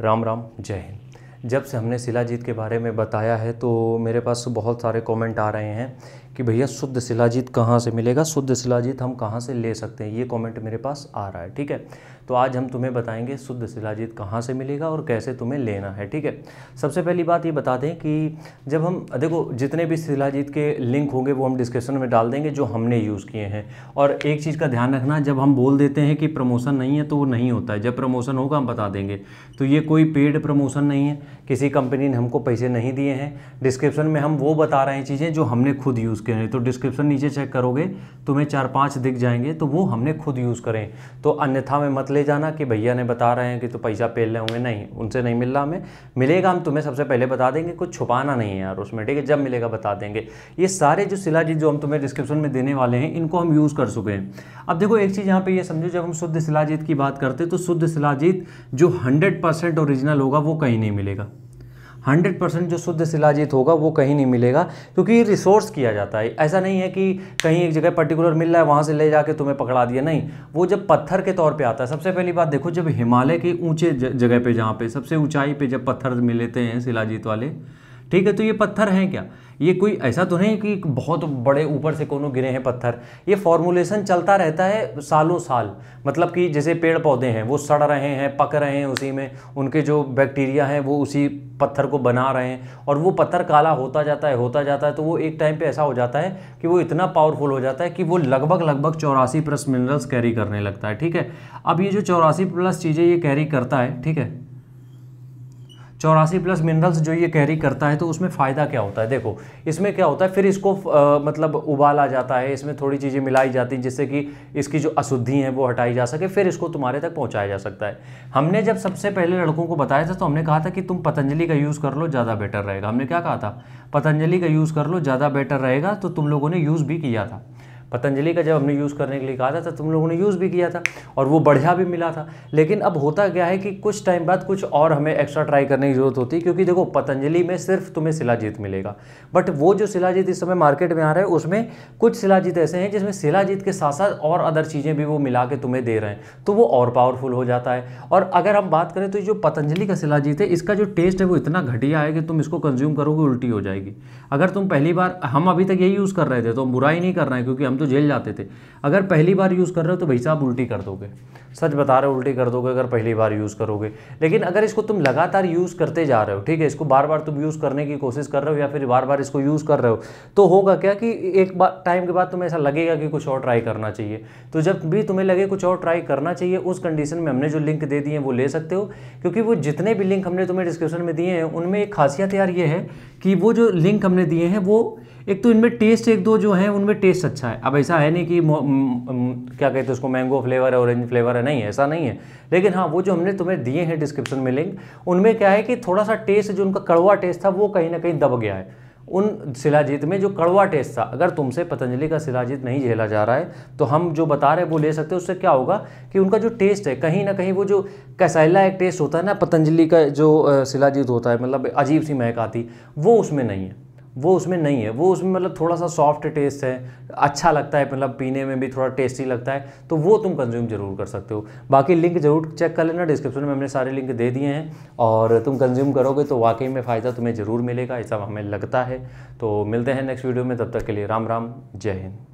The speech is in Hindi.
राम राम जय हिंद जब से हमने शिलाजीत के बारे में बताया है तो मेरे पास बहुत सारे कमेंट आ रहे हैं कि भैया शुद्ध शिलाजीत कहाँ से मिलेगा शुद्ध शिलाजीत हम कहाँ से ले सकते हैं ये कमेंट मेरे पास आ रहा है ठीक है तो आज हम तुम्हें बताएंगे शुद्ध शिलाजीत कहाँ से मिलेगा और कैसे तुम्हें लेना है ठीक है सबसे पहली बात ये बता दें कि जब हम देखो जितने भी शिलाजीत के लिंक होंगे वो हम डिस्क्रिप्शन में डाल देंगे जो हमने यूज़ किए हैं और एक चीज़ का ध्यान रखना जब हम बोल देते हैं कि प्रमोशन नहीं है तो वो नहीं होता है जब प्रमोशन होगा हम बता देंगे तो ये कोई पेड प्रमोशन नहीं है किसी कंपनी ने हमको पैसे नहीं दिए हैं डिस्क्रिप्शन में हम वो बता रहे हैं चीज़ें जो हमने खुद यूज़ किए हैं तो डिस्क्रिप्शन नीचे चेक करोगे तुम्हें चार पाँच दिख जाएंगे तो वो हमने खुद यूज़ करें तो अन्यथा में मत ले ले जाना कि भैया ने बता रहे हैं कि तो पैसा पेल रहे होंगे नहीं उनसे नहीं मिल रहा हमें मिलेगा हम तुम्हें सबसे पहले बता देंगे कुछ छुपाना नहीं है यार उसमें ठीक है जब मिलेगा बता देंगे ये सारे जो शिलाजीत जो हम तुम्हें डिस्क्रिप्शन में देने वाले हैं इनको हम यूज़ कर चुके हैं अब देखो एक चीज़ यहाँ पर यह समझो जब हम शुद्ध शिलाजीत की बात करते हैं तो शुद्ध शिलाजीत जो हंड्रेड ओरिजिनल होगा वो कहीं नहीं मिलेगा हंड्रेड परसेंट जो शुद्ध शिलाजीत होगा वो कहीं नहीं मिलेगा क्योंकि ये रिसोर्स किया जाता है ऐसा नहीं है कि कहीं एक जगह पर्टिकुलर मिल रहा है वहाँ से ले जाके तुम्हें पकड़ा दिया नहीं वो जब पत्थर के तौर पर आता है सबसे पहली बात देखो जब हिमालय के ऊँचे जगह पर जहाँ पर सबसे ऊँचाई पर जब पत्थर मिलते हैं शिलाजीत वाले ठीक है तो ये पत्थर हैं क्या ये कोई ऐसा तो नहीं कि बहुत बड़े ऊपर से कोनों गिरे हैं पत्थर ये फॉर्मुलेशन चलता रहता है सालों साल मतलब कि जैसे पेड़ पौधे हैं वो सड़ रहे हैं पक रहे हैं उसी में उनके जो बैक्टीरिया हैं वो उसी पत्थर को बना रहे हैं और वो पत्थर काला होता जाता है होता जाता है तो वो एक टाइम पर ऐसा हो जाता है कि वो इतना पावरफुल हो जाता है कि वो लगभग लगभग चौरासी प्लस मिनरल्स कैरी करने लगता है ठीक है अब ये जो चौरासी प्लस चीज़ें ये कैरी करता है ठीक है चौरासी प्लस मिनरल्स जो ये कैरी करता है तो उसमें फ़ायदा क्या होता है देखो इसमें क्या होता है फिर इसको आ, मतलब उबाला जाता है इसमें थोड़ी चीज़ें मिलाई जाती हैं जिससे कि इसकी जो अशुद्धि हैं वो हटाई जा सके फिर इसको तुम्हारे तक पहुँचाया जा सकता है हमने जब सबसे पहले लड़कों को बताया था तो हमने कहा था कि तुम पतंजलि का यूज़ कर लो ज़्यादा बेटर रहेगा हमने क्या कहा था पतंजलि का यूज़ कर लो ज़्यादा बेटर रहेगा तो तुम लोगों ने यूज़ भी किया था पतंजलि का जब हमने यूज़ करने के लिए कहा था तो तुम लोगों ने यूज़ भी किया था और वो बढ़िया भी मिला था लेकिन अब होता क्या है कि कुछ टाइम बाद कुछ और हमें एक्स्ट्रा ट्राई करने की ज़रूरत होती है क्योंकि देखो पतंजलि में सिर्फ तुम्हें शिलाजीत मिलेगा बट वो जो शिलाजीत इस समय मार्केट में आ रहा है उसमें कुछ शिलाजीत ऐसे हैं जिसमें शिलाजीत के साथ साथ और अदर चीज़ें भी वो मिला के तुम्हें दे रहे हैं तो वो और पावरफुल हो जाता है और अगर हम बात करें तो जो पतंजलि का शिलाजीत है इसका जो टेस्ट है वो इतना घटिया है कि तुम इसको कंज्यूम करोगे उल्टी हो जाएगी अगर तुम पहली बार हम अभी तक यही यूज़ कर रहे थे तो हम बुरा ही नहीं कर रहे हैं क्योंकि हम तो तो जेल जाते थे अगर पहली बार यूज़ कर रहे हो तो भाई साहब उल्टी कर दोगे सच बता रहे हो उल्टी कर दोगे अगर पहली बार यूज़ करोगे लेकिन अगर इसको तुम लगातार यूज़ करते जा रहे हो ठीक है इसको बार बार तुम यूज़ करने की कोशिश कर रहे हो या फिर बार बार इसको यूज़ कर रहे हो तो होगा क्या कि एक बार टाइम के बाद तुम्हें ऐसा लगेगा कि कुछ और ट्राई करना चाहिए तो जब भी तुम्हें लगे कुछ और ट्राई करना चाहिए उस कंडीशन में हमने जो लिंक दे दिए हैं वो ले सकते हो क्योंकि वो जितने भी लिंक हमने तुम्हें डिस्क्रिप्शन में दिए हैं उनमें एक खासियत यार ये है कि वो जो लिंक हमने दिए हैं वो एक तो इनमें टेस्ट एक दो जो है उनमें टेस्ट अच्छा है अब ऐसा है नहीं कि क्या कहते हैं उसको मैंगो फ्लेवर है ऑरेंज फ्लेवर है नहीं ऐसा नहीं है लेकिन हाँ वो जो हमने तुम्हें दिए हैं डिस्क्रिप्शन में लिंक उनमें क्या है कि थोड़ा सा टेस्ट जो उनका कड़वा टेस्ट था वो कहीं ना कहीं दब गया है उन शिलाजीत में जो कड़वा टेस्ट था अगर तुमसे पतंजलि का शिलाजीत नहीं झेला जा रहा है तो हम जो बता रहे हैं वो ले सकते हैं उससे क्या होगा कि उनका जो टेस्ट है कहीं ना कहीं वो जो कैसाइला एक टेस्ट होता है ना पतंजलि का जो शिलाजीत होता है मतलब अजीब सी महक आती वो उसमें नहीं है वो उसमें नहीं है वो उसमें मतलब थोड़ा सा सॉफ्ट टेस्ट है अच्छा लगता है मतलब पीने में भी थोड़ा टेस्टी लगता है तो वो तुम कंज्यूम जरूर कर सकते हो बाकी लिंक जरूर चेक कर लेना डिस्क्रिप्शन में हमने सारे लिंक दे दिए हैं और तुम कंज्यूम करोगे तो वाकई में फ़ायदा तुम्हें ज़रूर मिलेगा ऐसा हमें लगता है तो मिलते हैं नेक्स्ट वीडियो में तब तक के लिए राम राम जय हिंद